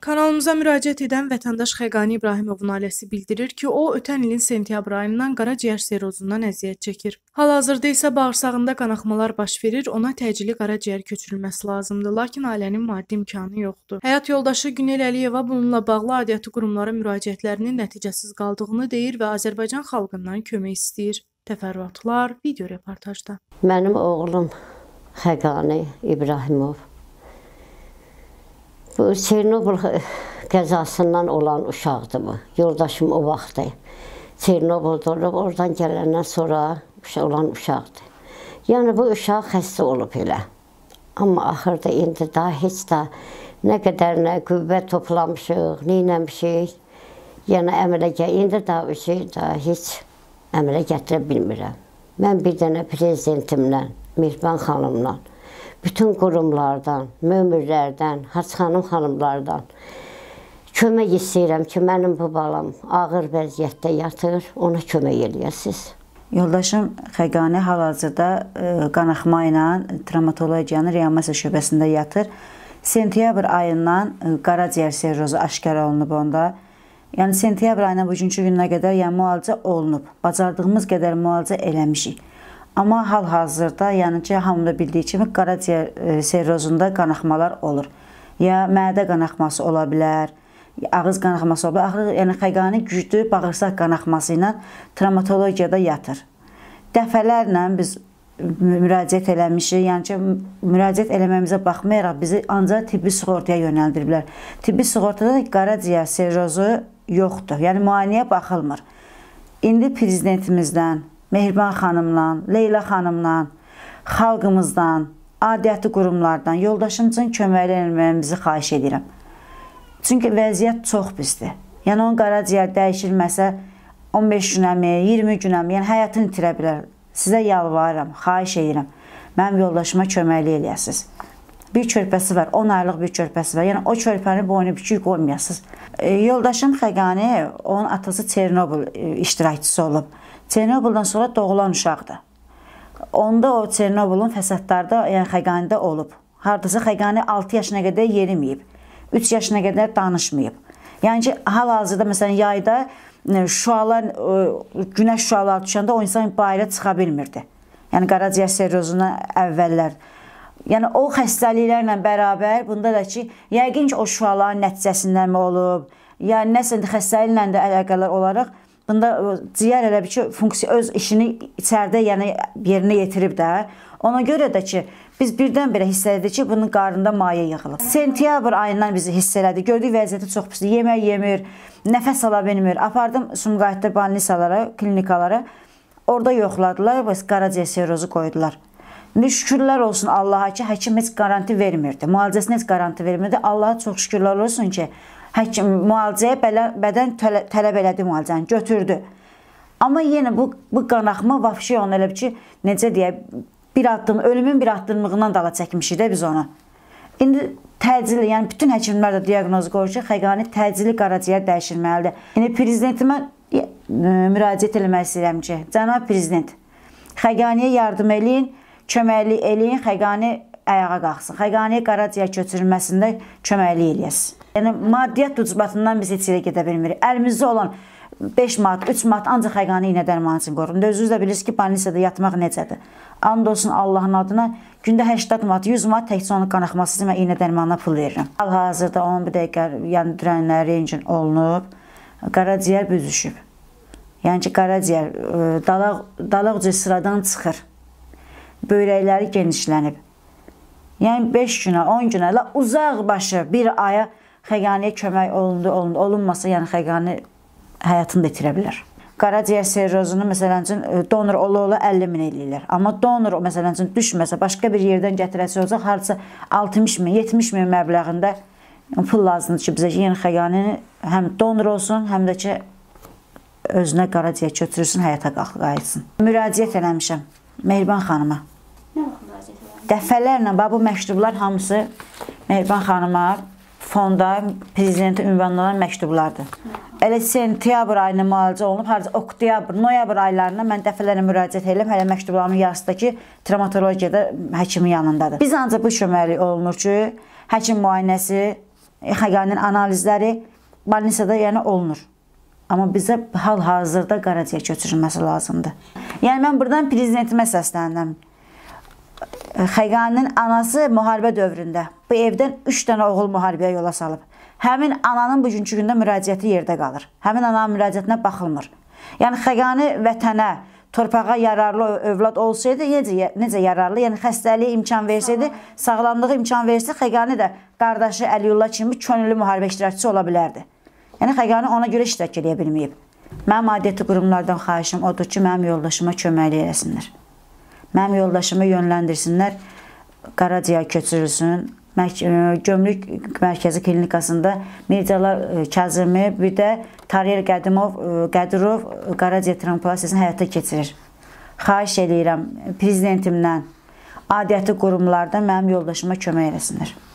Kanalımıza müraciət edən vətəndaş Xəqani İbrahimovun ailəsi bildirir ki, o ötən ilin sentyabr ayından qaraciyər serozundan əziyyət çəkir. Hal-hazırda isə bağırsağında qanaxmalar baş verir, ona təcili qaraciyər köçürülməsi lazımdır, lakin ailənin maddi imkanı yoxdur. Həyat yoldaşı Günel Əliyeva bununla bağlı aidiyyatı qurumlara müraciətlərinin nəticəsiz qaldığını deyir və Azərbaycan xalqından kömək istəyir. Təfərrüatlar video reportajda. Mənim oğlum Xəqani İbrahimov Bu Çernobıl qəzasından olan uşaqdır bu. Yoldaşım o vaxtı Çernobılda olub, oradan gələndən sonra uşaq olan uşaqdır. Yəni bu uşaq xəstə olub elə. Amma axırda indi daha heç də nə qədər nə qüvvə toplamışıq, nə etmişik. Yəni əmələ gəl, indi də o şey də heç əmələ gətirə bilmirəm. Mən bir dənə prezidentimlə, Mirban xanımla bütün qurumlardan, mömürlərdən, Haçxanım xanımlardan kömək istəyirəm ki, mənim bu balam ağır vəziyyətdə yatır, ona kömək eləyəsiniz. Yoldaşım Xəqani hal-hazırda e, qanaxma ilə travmatologiyanın reanimasiya şöbəsində yatır. Sentyabr ayından e, qaraciyər sirrozu aşkar olunub onda. Yəni sentyabr ayına bugünkü günə qədər yəni müalicə olunub. Bacardığımız qədər müalicə eləmişik. Amma hal-hazırda, yəni ki, hamı da bildiyi kimi qaraciyər e, sirrozunda qanaxmalar olur. Ya mədə qanaxması ola bilər, ağız qanaxması ola bilər. Axırı, yəni xəqani güclü bağırsaq qanaxması ilə travmatologiyada yatır. Dəfələrlə biz müraciət eləmişik. Yəni ki, müraciət eləməyimizə baxmayaraq bizi ancaq tibbi sığortaya yönəldiriblər. Tibbi sığortada qaraciyər sirrozu yoxdur. Yəni müayinəyə baxılmır. İndi prezidentimizdən Mehriban xanımla, Leyla xanımla, xalqımızdan, adiyyəti qurumlardan, yoldaşımızın köməklərinməmizi xahiş edirəm. Çünki vəziyyət çox pisdir. Yəni, onun qaraciyər dəyişilməsə, 15 günəmi, 20 günəmi, yəni həyatını itirə bilər. Sizə yalvarıram, xahiş edirəm. Mənim yoldaşıma köməkli eləyəsiniz. Bir körpəsi var, 10 aylıq bir körpəsi var. Yəni o körpəni boynu bükük qoymayasınız. E, yoldaşım Xəqani, onun atası Çernobıl e, iştirakçısı olub. Çernobıldan sonra doğulan uşaqdır. Onda o Çernobılın fəsadlarda, yəni Xəqanidə olub. Hardasa Xəqani 6 yaşına qədər yeriməyib. 3 yaşına qədər danışmayıb. Yəni ki, hal-hazırda məsələn yayda e, şüalar e, günəş şüaları düşəndə o insan bayıra çıxa bilmirdi. Yəni qaraciyər sirrozuna əvvəllər. Yəni o xəstəliklərlə bərabər bunda da ki, yəqin ki o şüaların nəticəsindən mi olub, ya yəni, nəsə xəstəliklə də əlaqədar olaraq Bunda ciyər e, elə bir ki, funksiya öz işini içəridə, yəni yerinə yetirib də. Ona görə də ki, biz birdən-birə hiss edirik ki, bunun qarında maye yığılıb. Sentyabr ayından bizi hiss elədi. Gördük vəziyyəti çox pisdir. Yemək yemir, nəfəs ala bilmir. Apardım Sumqayıtda balnisalara, klinikalara. Orda yoxladılar, bəs qaraciyər sirozu qoydular. İndi şükürlər olsun Allaha ki, həkim heç qaranti vermirdi. Müalicəsinə heç qaranti vermirdi. Allaha çox şükürlər olsun ki, həkim müalicəyə belə, bədən tələb elədi müalicəni, götürdü. Amma yenə bu bu qanaxma vəfşi on elə ki, necə deyə, bir addım ölümün bir addımlığından dala çəkmişik də biz onu. İndi təcili, yəni bütün həkimlər də diaqnoz qoyur ki, xəqani təcili qaraciyər dəyişilməlidir. İndi prezidentimə e, müraciət etmək istəyirəm ki, cənab prezident, xəqaniyə yardım eləyin, köməklik eləyin, xəqani ayağa qalxsın. Xəqaniyə qaraciyər köçürülməsində köməklik eləyəsiniz. Yəni maddiyyat ucbatından biz heç yerə gedə bilmirik. Əlimizdə olan 5 manat, 3 manat ancaq həqiqəni iynə dərman üçün qorun. Özünüz də bilirsiniz ki, больницada yatmaq necədir. And olsun Allahın adına gündə 80 manat, 100 manat təkcə onun qan axması üçün mən iynə dərmanına pul verirəm. Hal-hazırda onun bir dəqiqə yəni dürənləri incin olunub, qaraciyər büzüşüb. Yəni ki, qaraciyər e, dalaq dalaqca sıradan çıxır. Böyrəkləri genişlənib. Yəni 5 günə, 10 günə, la uzaq başı bir aya xəyanəyə kömək olundu, olundu, olunmasa, yəni xəyanə həyatını da itirə bilər. Qaraciyər sirrozunu məsələn üçün e, donor ola-ola 50 min eləyirlər. Amma donor məsələn üçün düşməsə, başqa bir yerdən gətirəsi olsa, harca 60 min, 70 min məbləğində pul lazımdır ki, bizə yeni xəyanəni həm donor olsun, həm də ki özünə qaraciyər götürürsün, həyata qayıtsın. Müraciət eləmişəm Mehriban xanıma. Nə vaxt müraciət eləmişəm? Dəfələrlə bax bu məktublar hamısı Mehriban xanıma fonda prezidentə ünvanlanan məktublardır. Elə sentyabr ayına müalicə olunub, harca oktyabr, noyabr aylarına mən dəfələrlə müraciət edirəm. Hələ məktublarımın yarısı da ki, travmatologiyada həkimin yanındadır. Biz ancaq bu köməkli olunur ki, həkim müayinəsi, xəqanın analizləri balnisada yəni olunur. Amma bizə hal-hazırda qaraciyər köçürülməsi lazımdır. Yəni mən buradan prezidentimə səslənirəm. Xəqanın anası müharibə dövründə bu evdən 3 dənə oğul müharibəyə yola salıb. Həmin ananın bugünkü gündə müraciəti yerdə qalır. Həmin ananın müraciətinə baxılmır. Yəni xəqani vətənə, torpağa yararlı övlad olsaydı, necə, necə yararlı? Yəni xəstəliyə imkan versəydi, sağlamlığa imkan versə, xəqani də qardaşı Əliyullah kimi könüllü müharibə iştirakçısı ola bilərdi. Yəni xəqani ona görə iştirak edə bilməyib. Mənim aidiyyəti qurumlardan xahişim odur ki, mənim yoldaşıma kömək eləsinlər. Mənim yoldaşımı yönləndirsinlər, Qaracaya köçürülsün, E, Gömrük Mərkəzi Klinikasında Mircalar e, Kazımi, bir də Tariyel Qədimov, e, Qədirov qaraciyər transplantiyasını həyata keçirir. Xahiş edirəm prezidentimdən, adiyyəti qurumlardan mənim yoldaşıma kömək eləsinlər.